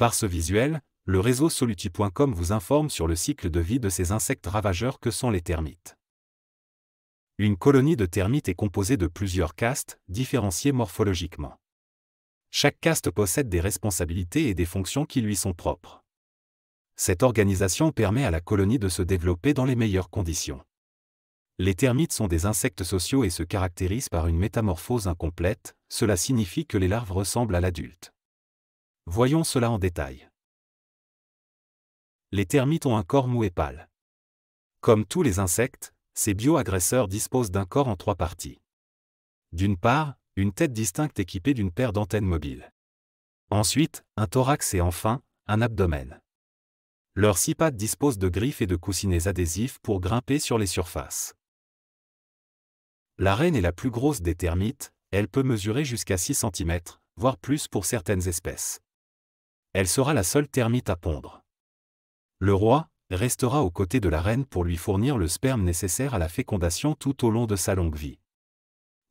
Par ce visuel, le réseau soluti.com vous informe sur le cycle de vie de ces insectes ravageurs que sont les termites. Une colonie de termites est composée de plusieurs castes, différenciées morphologiquement. Chaque caste possède des responsabilités et des fonctions qui lui sont propres. Cette organisation permet à la colonie de se développer dans les meilleures conditions. Les termites sont des insectes sociaux et se caractérisent par une métamorphose incomplète, cela signifie que les larves ressemblent à l'adulte. Voyons cela en détail. Les termites ont un corps mou et pâle. Comme tous les insectes, ces bioagresseurs disposent d'un corps en trois parties. D'une part, une tête distincte équipée d'une paire d'antennes mobiles. Ensuite, un thorax et enfin, un abdomen. Leurs six pattes disposent de griffes et de coussinets adhésifs pour grimper sur les surfaces. La reine est la plus grosse des termites, elle peut mesurer jusqu'à 6 cm, voire plus pour certaines espèces elle sera la seule termite à pondre. Le roi restera aux côtés de la reine pour lui fournir le sperme nécessaire à la fécondation tout au long de sa longue vie.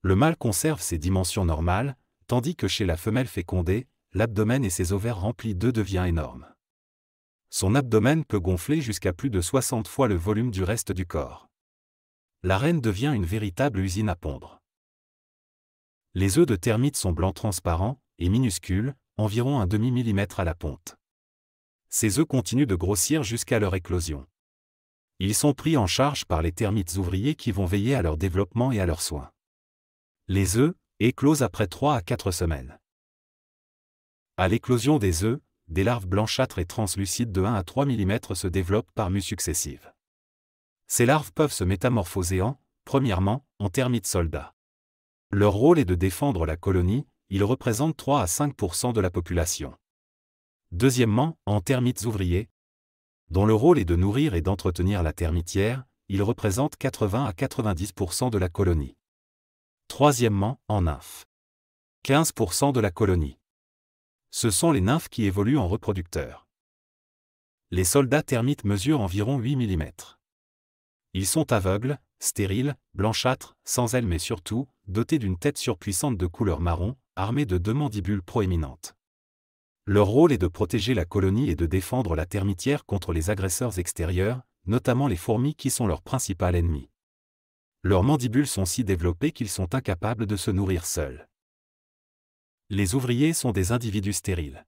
Le mâle conserve ses dimensions normales, tandis que chez la femelle fécondée, l'abdomen et ses ovaires remplis d'œufs devient énorme. Son abdomen peut gonfler jusqu'à plus de 60 fois le volume du reste du corps. La reine devient une véritable usine à pondre. Les œufs de termites sont blancs transparents et minuscules, environ un demi-millimètre à la ponte. Ces œufs continuent de grossir jusqu'à leur éclosion. Ils sont pris en charge par les termites ouvriers qui vont veiller à leur développement et à leurs soins. Les œufs éclosent après 3 à 4 semaines. À l'éclosion des œufs, des larves blanchâtres et translucides de 1 à 3 mm se développent par mues successives. Ces larves peuvent se métamorphoser en, premièrement, en termites soldats. Leur rôle est de défendre la colonie, ils représentent 3 à 5 de la population. Deuxièmement, en termites ouvriers, dont le rôle est de nourrir et d'entretenir la termitière, ils représentent 80 à 90 de la colonie. Troisièmement, en nymphes. 15 de la colonie. Ce sont les nymphes qui évoluent en reproducteurs. Les soldats termites mesurent environ 8 mm. Ils sont aveugles, stériles, blanchâtres, sans ailes mais surtout, dotés d'une tête surpuissante de couleur marron, armés de deux mandibules proéminentes. Leur rôle est de protéger la colonie et de défendre la termitière contre les agresseurs extérieurs, notamment les fourmis qui sont leur principal ennemi. Leurs mandibules sont si développées qu'ils sont incapables de se nourrir seuls. Les ouvriers sont des individus stériles.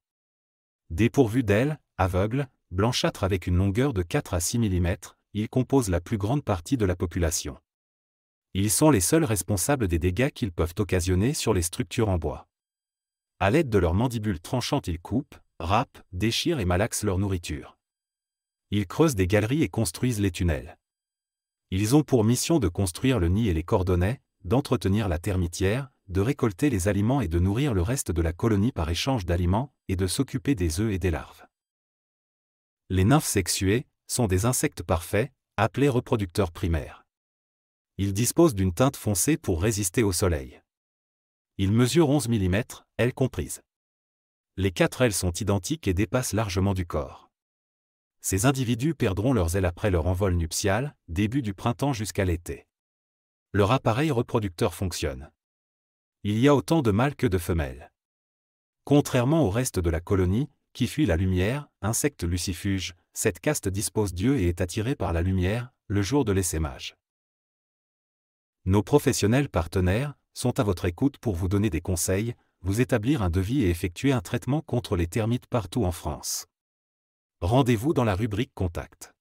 Dépourvus d'ailes, aveugles, blanchâtres avec une longueur de 4 à 6 mm, ils composent la plus grande partie de la population ils sont les seuls responsables des dégâts qu'ils peuvent occasionner sur les structures en bois. À l'aide de leurs mandibules tranchantes, ils coupent, râpent, déchirent et malaxent leur nourriture. Ils creusent des galeries et construisent les tunnels. Ils ont pour mission de construire le nid et les cordonnets, d'entretenir la termitière, de récolter les aliments et de nourrir le reste de la colonie par échange d'aliments, et de s'occuper des œufs et des larves. Les nymphes sexuées sont des insectes parfaits, appelés reproducteurs primaires. Il dispose d'une teinte foncée pour résister au soleil. Il mesure 11 mm, ailes comprises. Les quatre ailes sont identiques et dépassent largement du corps. Ces individus perdront leurs ailes après leur envol nuptial, début du printemps jusqu'à l'été. Leur appareil reproducteur fonctionne. Il y a autant de mâles que de femelles. Contrairement au reste de la colonie, qui fuit la lumière, insecte lucifuge, cette caste dispose d'yeux et est attirée par la lumière, le jour de l'essaimage. Nos professionnels partenaires sont à votre écoute pour vous donner des conseils, vous établir un devis et effectuer un traitement contre les termites partout en France. Rendez-vous dans la rubrique Contact.